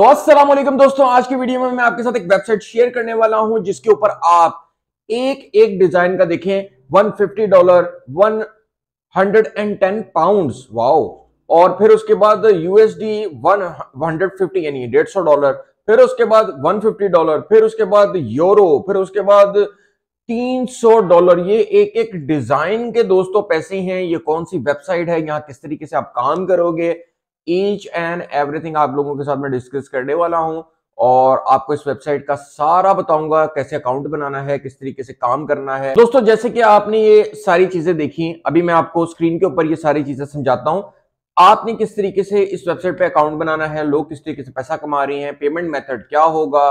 तो अस्सलाम दोस्तों आज की वीडियो में मैं आपके साथ एक वेबसाइट शेयर करने वाला हूं जिसके ऊपर आप एक एक डिजाइन का देखें 150 डॉलर 110 पाउंड्स वाओ और फिर उसके बाद यूएसडी 150 यानी 150 डॉलर फिर उसके बाद 150 डॉलर फिर उसके बाद यूरो फिर उसके बाद 300 डॉलर ये एक एक डिजाइन के दोस्तों पैसे हैं ये कौन सी वेबसाइट है यहाँ किस तरीके से आप काम करोगे ईच एंड एवरीथिंग आप लोगों के साथ मैं डिस्कस करने वाला हूं और आपको इस वेबसाइट का सारा बताऊंगा कैसे अकाउंट बनाना है किस तरीके से काम करना है दोस्तों जैसे कि आपने ये सारी चीजें देखी अभी मैं आपको स्क्रीन के ऊपर ये सारी चीजें समझाता हूं आपने किस तरीके से इस वेबसाइट पे अकाउंट बनाना है लोग किस तरीके से पैसा कमा रहे हैं पेमेंट मेथड क्या होगा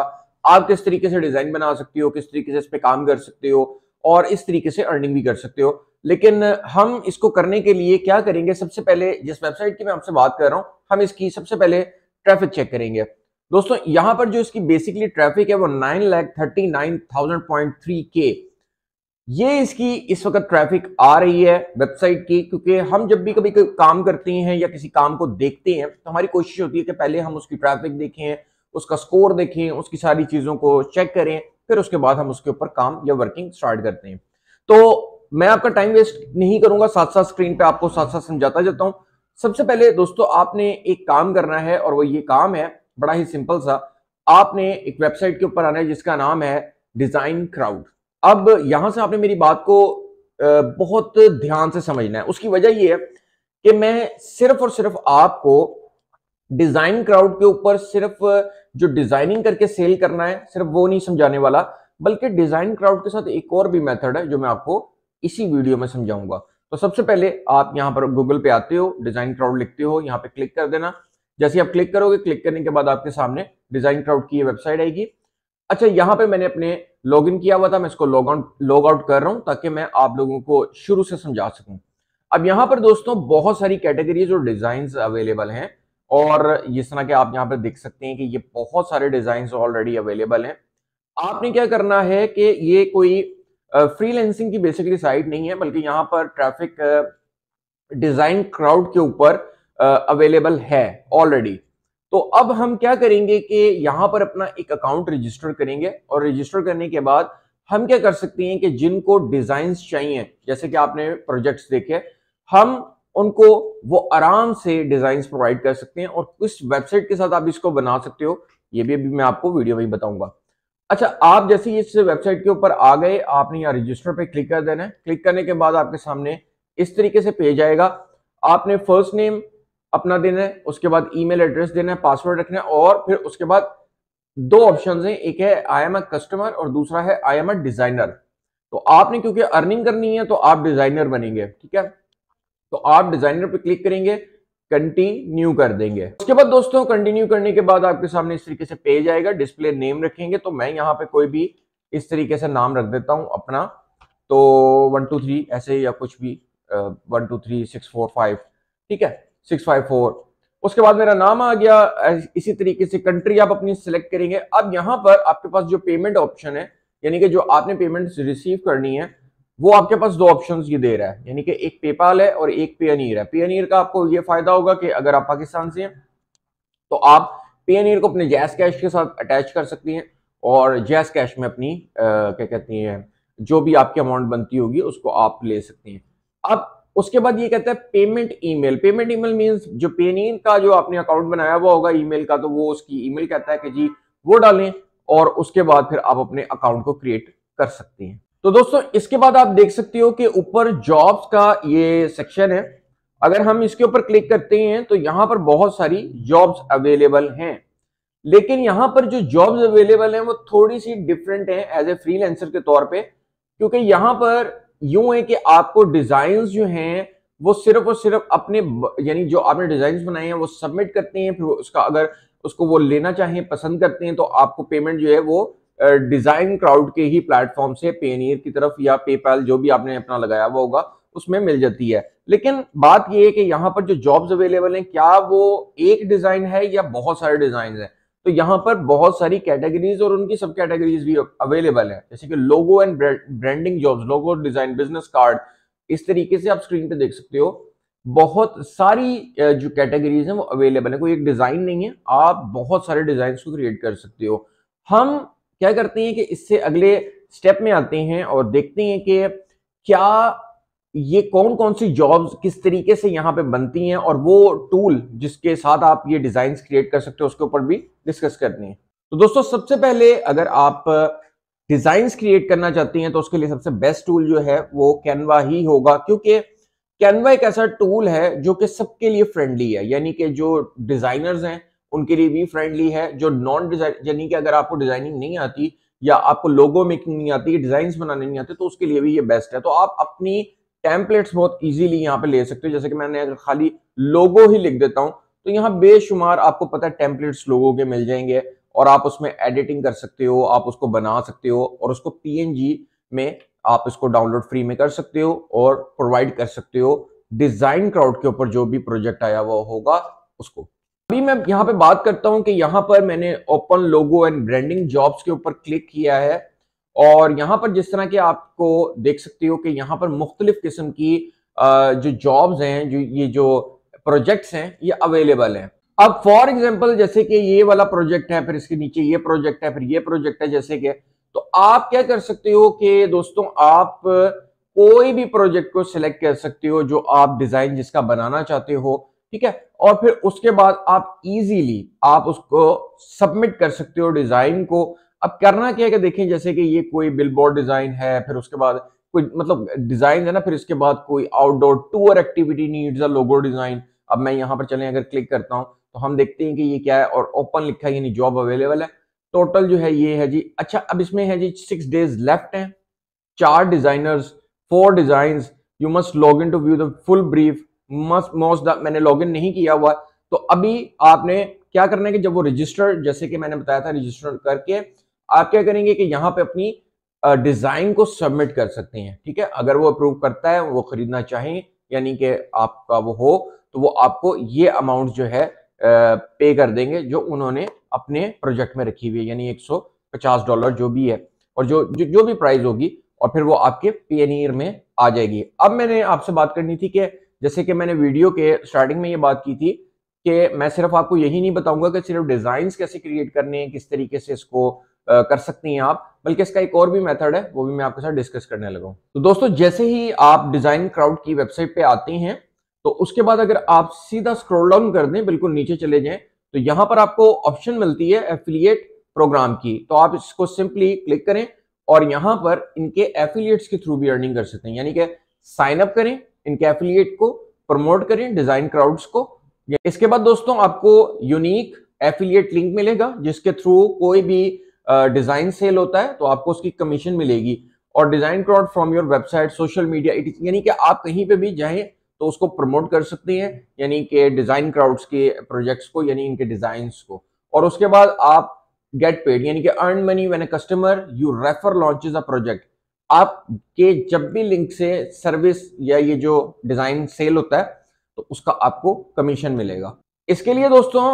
आप किस तरीके से डिजाइन बना सकते हो किस तरीके से इस पे काम कर सकते हो और इस तरीके से अर्निंग भी कर सकते हो लेकिन हम इसको करने के लिए क्या करेंगे सबसे पहले जिस वेबसाइट की मैं आपसे बात कर रहा हूँ हम इसकी सबसे पहले ट्रैफिक चेक करेंगे दोस्तों यहां पर जो इसकी बेसिकली ट्रैफिक है वो nine lakh thirty nine thousand point three के ये इसकी इस वक्त ट्रैफिक आ रही है वेबसाइट की क्योंकि हम जब भी कभी काम करते हैं या किसी काम को देखते हैं तो हमारी कोशिश होती है कि पहले हम उसकी ट्रैफिक देखें उसका स्कोर देखें उसकी सारी चीज़ों को चेक करें फिर उसके बाद हम उसके ऊपर काम या वर्किंग स्टार्ट करते हैं तो मैं आपका टाइम वेस्ट नहीं करूंगा साथ साथ स्क्रीन पे आपको साथ साथ समझाता जाता हूं सबसे पहले दोस्तों आपने एक काम करना है और वो ये काम है बड़ा ही सिंपल सा आपने एक वेबसाइट के ऊपर आना है जिसका नाम है डिजाइन क्राउड अब यहां से आपने मेरी बात को बहुत ध्यान से समझना है उसकी वजह यह है कि मैं सिर्फ और सिर्फ आपको डिजाइन क्राउड के ऊपर सिर्फ जो डिजाइनिंग करके सेल करना है सिर्फ वो नहीं समझाने वाला बल्कि डिजाइन क्राउड के साथ एक और भी मेथड है जो मैं आपको इसी वीडियो में समझाऊंगा तो सबसे पहले आप यहाँ पर गूगल पे आते हो डिजाइन क्राउड लिखते हो यहाँ पे क्लिक कर देना जैसे आप क्लिक करोगे क्लिक करने के बाद आपके सामने डिजाइन क्राउड की वेबसाइट आएगी अच्छा यहाँ पे मैंने अपने लॉग इन किया हुआ था मैं इसको लॉग आउट लॉग आउट कर रहा हूँ ताकि मैं आप लोगों को शुरू से समझा सकूँ अब यहाँ पर दोस्तों बहुत सारी कैटेगरीज और डिजाइन अवेलेबल हैं और जिस तरह के आप यहाँ पर देख सकते हैं कि ये बहुत सारे डिजाइन ऑलरेडी अवेलेबल हैं आपने क्या करना है कि ये कोई फ्रीलेंसिंग की बेसिकली साइट नहीं है बल्कि यहाँ पर ट्रैफिक डिजाइन क्राउड के ऊपर अवेलेबल है ऑलरेडी तो अब हम क्या करेंगे कि यहां पर अपना एक अकाउंट रजिस्टर करेंगे और रजिस्टर करने के बाद हम क्या कर सकते हैं कि जिनको डिजाइन चाहिए जैसे कि आपने प्रोजेक्ट्स देखे हम उनको वो आराम से डिजाइन प्रोवाइड कर सकते हैं और किस वेबसाइट के साथ आप इसको बना सकते हो ये भी अभी मैं आपको वीडियो में बताऊंगा अच्छा आप जैसे इस वेबसाइट के ऊपर आ गए आपने यहाँ रजिस्टर पे क्लिक कर देना है क्लिक करने के बाद आपके सामने इस तरीके से पेज आएगा आपने फर्स्ट नेम अपना देना है उसके बाद ईमेल एड्रेस देना है पासवर्ड रखना है और फिर उसके बाद दो ऑप्शन हैं एक है आई एम ए कस्टमर और दूसरा है आई एम ए डिजाइनर तो आपने क्योंकि अर्निंग करनी है तो आप डिजाइनर बनेंगे ठीक है तो आप डिजाइनर पर क्लिक करेंगे कंटिन्यू कर देंगे उसके बाद दोस्तों कंटिन्यू करने के बाद आपके सामने इस तरीके से पेज आएगा डिस्प्ले नेम रखेंगे तो मैं यहाँ पे कोई भी इस तरीके से नाम रख देता हूँ अपना तो वन टू थ्री ऐसे या कुछ भी one two three six four five ठीक है सिक्स फाइव फोर उसके बाद मेरा नाम आ गया इसी तरीके से कंट्री आप अपनी सिलेक्ट करेंगे अब यहाँ पर आपके पास जो पेमेंट ऑप्शन है यानी कि जो आपने पेमेंट रिसीव करनी है वो आपके पास दो ऑप्शंस ये दे रहा है यानी कि एक पेपाल है और एक पेनियर है पेनियर का आपको ये फायदा होगा कि अगर आप पाकिस्तान से हैं तो आप पेनियर को अपने जैस कैश के साथ अटैच कर सकती हैं और जैस कैश में अपनी क्या कहती हैं जो भी आपकी अमाउंट बनती होगी उसको आप ले सकती हैं अब उसके बाद ये कहता है payment email payment email means जो पेनियर का जो आपने अकाउंट बनाया हुआ होगा ईमेल का तो वो उसकी ईमेल कहता है कि जी वो डालें और उसके बाद फिर आप अपने अकाउंट को क्रिएट कर सकती हैं तो दोस्तों इसके बाद आप देख सकते हो कि ऊपर जॉब्स का ये सेक्शन है अगर हम इसके ऊपर क्लिक करते हैं तो यहां पर बहुत सारी जॉब्स अवेलेबल हैं लेकिन यहां पर जो जॉब्स अवेलेबल हैं वो थोड़ी सी डिफरेंट हैं एज ए फ्रीलांसर के तौर पे क्योंकि यहां पर यूं है कि आपको डिजाइन जो हैं वो सिर्फ और सिर्फ अपने यानी जो आपने डिजाइन बनाए हैं वो सबमिट करते हैं फिर उसका अगर उसको वो लेना चाहें पसंद करते हैं तो आपको पेमेंट जो है वो डिजाइन क्राउड के ही प्लेटफॉर्म से पेनियर की तरफ या पेपैल जो भी आपने अपना लगाया हुआ होगा उसमें मिल जाती है लेकिन बात यह है कि यहाँ पर जो जॉब्स अवेलेबल हैं क्या वो एक डिजाइन है या बहुत सारे डिजाइन हैं तो यहाँ पर बहुत सारी कैटेगरीज और उनकी सब कैटेगरीज भी अवेलेबल है जैसे कि logo and branding jobs logo design business card इस तरीके से आप स्क्रीन पे देख सकते हो बहुत सारी जो कैटेगरीज हैं वो अवेलेबल है कोई एक डिजाइन नहीं है आप बहुत सारे डिजाइन को क्रिएट कर सकते हो हम क्या करते हैं कि इससे अगले स्टेप में आते हैं और देखते हैं कि क्या ये कौन कौन सी जॉब्स किस तरीके से यहाँ पे बनती हैं और वो टूल जिसके साथ आप ये डिजाइन क्रिएट कर सकते हो उसके ऊपर भी डिस्कस करते है तो दोस्तों सबसे पहले अगर आप डिजाइन क्रिएट करना चाहती हैं तो उसके लिए सबसे बेस्ट टूल जो है वो कैनवा ही होगा क्योंकि कैनवा एक ऐसा टूल है जो कि सबके लिए फ्रेंडली है यानी कि जो डिजाइनर्स हैं उनके लिए भी फ्रेंडली है जो नॉन डिजाइन यानी कि अगर आपको डिजाइनिंग नहीं आती या आपको लोगो मेकिंग नहीं आती डिजाइन बनाने नहीं आते तो उसके लिए भी ये बेस्ट है तो आप अपनी टेम्पलेट्स बहुत इजीली यहाँ पे ले सकते हो जैसे कि मैंने अगर खाली लोगो ही लिख देता हूँ तो यहाँ बेशुमार आपको पता है टेम्पलेट्स लोगों के मिल जाएंगे और आप उसमें एडिटिंग कर सकते हो आप उसको बना सकते हो और उसको पी में आप इसको डाउनलोड फ्री में कर सकते हो और प्रोवाइड कर सकते हो डिजाइन क्राउड के ऊपर जो भी प्रोजेक्ट आया हुआ होगा उसको अभी मैं यहाँ पे बात करता हूँ कि यहाँ पर मैंने open logo and branding jobs के ऊपर क्लिक किया है और यहाँ पर जिस तरह के आपको देख सकते हो कि यहाँ पर मुख्तलिफ किस्म की जो जॉब्स हैं जो ये जो प्रोजेक्ट्स हैं ये अवेलेबल हैं अब फॉर एग्जाम्पल जैसे कि ये वाला प्रोजेक्ट है फिर इसके नीचे ये प्रोजेक्ट है फिर ये प्रोजेक्ट है जैसे कि तो आप क्या कर सकते हो कि दोस्तों आप कोई भी प्रोजेक्ट को सिलेक्ट कर सकते हो जो आप डिजाइन जिसका बनाना चाहते हो ठीक है और फिर उसके बाद आप इजीली आप उसको सबमिट कर सकते हो डिजाइन को अब करना क्या है कि देखें जैसे कि ये कोई बिलबोर्ड डिजाइन है फिर उसके बाद कोई मतलब डिजाइन है ना फिर इसके बाद कोई outdoor tour activity needs logo design अब मैं यहां पर चले अगर क्लिक करता हूं तो हम देखते हैं कि ये क्या है और ओपन लिखा है यानी जॉब अवेलेबल है टोटल जो है ये है जी अच्छा अब इसमें है जी सिक्स डेज लेफ्ट है चार designers for design you must log in to view the full brief most मैंने लॉग इन नहीं किया हुआ तो अभी आपने क्या करना है कि जब वो रजिस्टर जैसे कि मैंने बताया था रजिस्टर करके आप क्या करेंगे कि यहाँ पे अपनी डिजाइन को सबमिट कर सकते हैं ठीक है अगर वो अप्रूव करता है वो खरीदना चाहे यानी कि आपका वो हो तो वो आपको ये अमाउंट जो है पे कर देंगे जो उन्होंने अपने प्रोजेक्ट में रखी हुई है यानी 150 डॉलर जो भी है और जो जो, जो भी प्राइस होगी और फिर वो आपके पेनियर में आ जाएगी अब मैंने आपसे बात करनी थी कि जैसे कि मैंने वीडियो के स्टार्टिंग में ये बात की थी कि मैं सिर्फ आपको यही नहीं बताऊंगा कि सिर्फ डिजाइन कैसे क्रिएट करने हैं किस तरीके से इसको कर सकती हैं आप बल्कि इसका एक और भी मेथड है वो भी मैं आपके साथ डिस्कस करने लगा तो दोस्तों जैसे ही आप डिज़ाइन क्राउड की वेबसाइट पे आते हैं तो उसके बाद अगर आप सीधा स्क्रॉल डाउन कर दें बिल्कुल नीचे चले जाएं तो यहां पर आपको ऑप्शन मिलती है एफिलिएट प्रोग्राम की तो आप इसको सिंपली क्लिक करें और यहां पर इनके एफिलियट्स के थ्रू भी अर्निंग कर सकते हैं यानी कि साइन अप करें इनके एफिलियट को प्रमोट करें डिजाइन क्राउड्स को इसके बाद दोस्तों आपको यूनिक एफिलियट लिंक मिलेगा जिसके थ्रू कोई भी डिजाइन सेल होता है तो आपको उसकी कमीशन मिलेगी और design crowd from your website social media it यानी कि आप कहीं पे भी जाएं तो उसको प्रमोट कर सकते हैं यानी कि डिजाइन क्राउड्स के प्रोजेक्ट्स को यानी इनके डिजाइन को और उसके बाद आप गेट पेड यानी कि earn money when a customer you refer launches a project आपके जब भी लिंक से सर्विस या ये जो डिजाइन सेल होता है तो उसका आपको कमीशन मिलेगा इसके लिए दोस्तों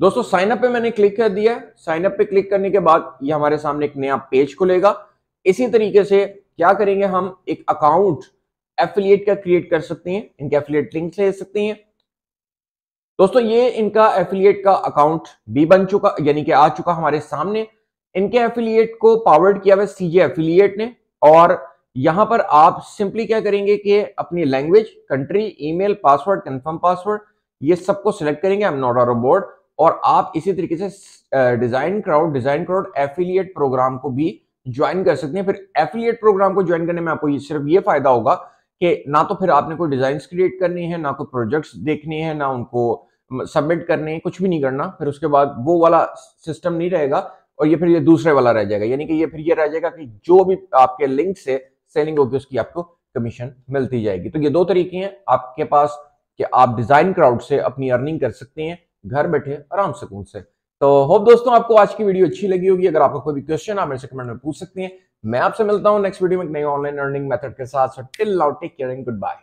दोस्तों साइन अप पे मैंने क्लिक कर दिया है साइन अप पे क्लिक करने के बाद ये हमारे सामने एक नया पेज खुलेगा इसी तरीके से क्या करेंगे हम एक अकाउंट एफिलिएट का क्रिएट कर सकते हैं इनके एफिलिएट लिंक ले सकते हैं दोस्तों ये इनका एफिलिएट का अकाउंट भी बन चुका यानी कि आ चुका हमारे सामने इनके एफिलियट को पावर्ड किया हुआ सीजे एफिलियट ने और यहां पर आप सिंपली क्या करेंगे कि अपनी language country email password confirm password ये सबको सिलेक्ट करेंगे I am not are robot और आप इसी तरीके से design crowd design crowd affiliate program को भी ज्वाइन कर सकते हैं फिर एफिलियट प्रोग्राम को ज्वाइन करने में आपको ये सिर्फ ये फायदा होगा कि ना तो फिर आपने कोई डिजाइन क्रिएट करनी है ना कोई प्रोजेक्ट्स देखने हैं ना उनको सबमिट करने हैं कुछ भी नहीं करना फिर उसके बाद वो वाला सिस्टम नहीं रहेगा और ये फिर ये दूसरे वाला रह जाएगा यानी कि ये फिर ये रह जाएगा कि जो भी आपके लिंक से सेलिंग होगी उसकी आपको कमीशन मिलती जाएगी तो ये दो तरीके हैं आपके पास कि आप डिजाइन क्राउड से अपनी अर्निंग कर सकते हैं घर बैठे आराम सुकून से तो होप दोस्तों आपको आज की वीडियो अच्छी लगी होगी अगर आपका कोई भी क्वेश्चन आप मेरे से कमेंट में पूछ सकते हैं मैं आपसे मिलता हूं नेक्स्ट वीडियो में नई ऑनलाइन अर्निंग मेथड के साथ till now take care and good bye